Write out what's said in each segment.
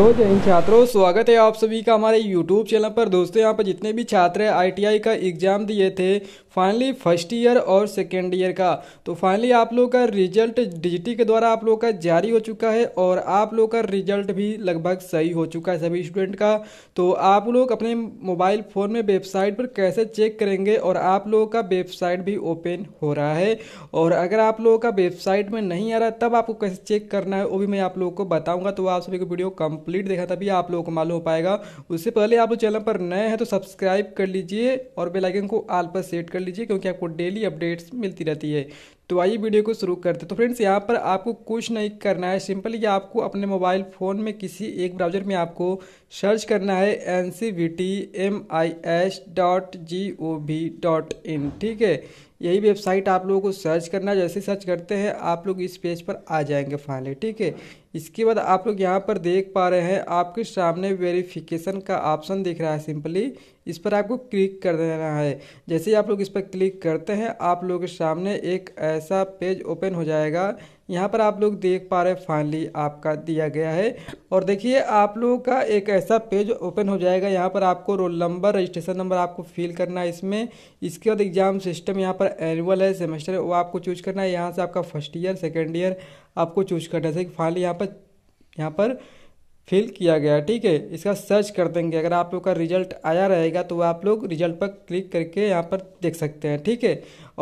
hello जय हिंद छात्रों स्वागत है आप सभी का हमारे यूट्यूब चैनल पर दोस्तों यहाँ पर जितने भी छात्र आई का एग्जाम दिए थे फाइनली फर्स्ट ईयर और सेकेंड ईयर का तो फाइनली आप लोग का रिजल्ट डिजिटी के द्वारा आप लोग का जारी हो चुका है और आप लोगों का रिजल्ट भी लगभग सही हो चुका है सभी स्टूडेंट का तो आप लोग अपने मोबाइल फ़ोन में वेबसाइट पर कैसे चेक करेंगे और आप लोगों का वेबसाइट भी ओपन हो रहा है और अगर आप लोगों का वेबसाइट में नहीं आ रहा तब आपको कैसे चेक करना है वो भी मैं आप लोगों को बताऊँगा तो आप सभी को वीडियो कम कंप्लीट देखा तभी आप लोगों को मालूम हो पाएगा उससे पहले आप चैनल पर नए हैं तो सब्सक्राइब कर लीजिए और बेलाइकन को आल पर सेट कर लीजिए क्योंकि आपको डेली अपडेट्स मिलती रहती है तो आइए वीडियो को शुरू करते तो फ्रेंड्स यहाँ पर आपको कुछ नहीं करना है सिंपली आपको अपने मोबाइल फ़ोन में किसी एक ब्राउज़र में आपको सर्च करना है N C V T M I S dot G O V dot I ठीक है यही वेबसाइट आप लोगों को सर्च करना है जैसे सर्च करते हैं आप लोग इस पेज पर आ जाएंगे फाइनली ठीक है इसके बाद आप लोग यहाँ पर देख पा रहे हैं आपके सामने वेरिफिकेशन का ऑप्शन दिख रहा है सिंपली इस पर आपको क्लिक कर देना है जैसे ही आप लोग इस पर क्लिक करते हैं आप लोगों के सामने एक ऐसा पेज ओपन हो जाएगा यहाँ पर आप लोग देख पा रहे हैं फाइनली आपका दिया गया है और देखिए आप लोगों का एक ऐसा पेज ओपन हो जाएगा यहाँ पर आपको रोल नंबर रजिस्ट्रेशन नंबर आपको फिल करना है इसमें इसके बाद एग्जाम सिस्टम यहाँ पर एनुअल है सेमेस्टर है वो आपको चूज करना है यहाँ से आपका फर्स्ट ईयर सेकेंड ईयर आपको चूज करना है फाइनली यहाँ पर यहाँ पर फिल किया गया ठीक है इसका सर्च कर देंगे अगर आप लोग का रिजल्ट आया रहेगा तो आप लोग रिजल्ट पर क्लिक करके यहाँ पर देख सकते हैं ठीक है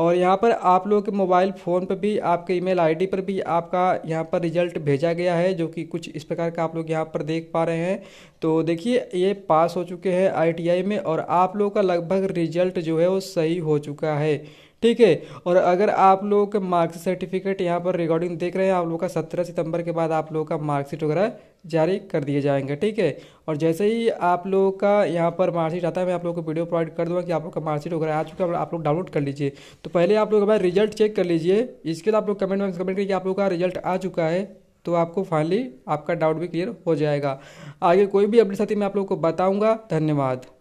और यहाँ पर आप लोग के मोबाइल फ़ोन पर भी आपके ईमेल आईडी पर भी आपका यहाँ पर रिजल्ट भेजा गया है जो कि कुछ इस प्रकार का आप लोग यहाँ पर देख पा रहे हैं तो देखिए ये पास हो चुके हैं आई में और आप लोगों का लगभग रिजल्ट जो है वो सही हो चुका है ठीक है और अगर आप लोगों के मार्क्स सर्टिफिकेट यहाँ पर रिकॉर्डिंग देख रहे हैं आप लोगों का सत्रह सितंबर के बाद आप लोगों का मार्कशीट वगैरह जारी कर दिए जाएंगे ठीक है और जैसे ही आप लोगों का यहाँ पर मार्कशीट आता है मैं आप लोगों को वीडियो प्रोवाइड कर दूँगा कि आप लोग का मार्कशीट वगैरह आ चुका है आप लोग डाउनलोड कर लीजिए तो पहले आप लोग एक रिजल्ट चेक कर लीजिए इसके बाद आप लोग कमेंट बॉक्स कमेंट करिए आप लोग का रिजल्ट आ चुका है तो आपको फाइनली आपका डाउट भी क्लियर हो जाएगा आगे कोई भी अपडेट साथी मैं आप लोग को बताऊँगा धन्यवाद